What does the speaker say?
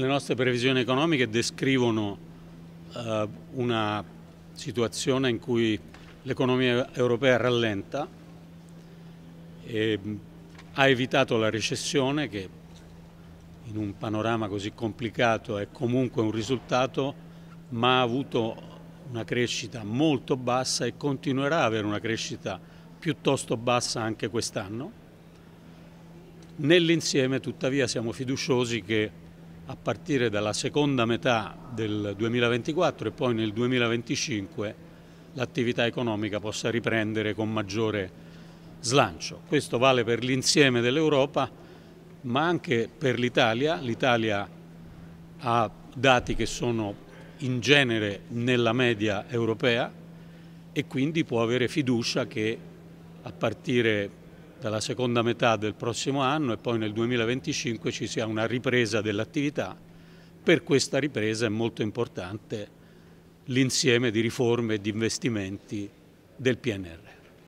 Le nostre previsioni economiche descrivono eh, una situazione in cui l'economia europea rallenta, e, ha evitato la recessione che in un panorama così complicato è comunque un risultato, ma ha avuto una crescita molto bassa e continuerà ad avere una crescita piuttosto bassa anche quest'anno. Nell'insieme tuttavia siamo fiduciosi che a partire dalla seconda metà del 2024 e poi nel 2025 l'attività economica possa riprendere con maggiore slancio. Questo vale per l'insieme dell'Europa ma anche per l'Italia. L'Italia ha dati che sono in genere nella media europea e quindi può avere fiducia che a partire dalla seconda metà del prossimo anno e poi nel 2025 ci sia una ripresa dell'attività. Per questa ripresa è molto importante l'insieme di riforme e di investimenti del PNR.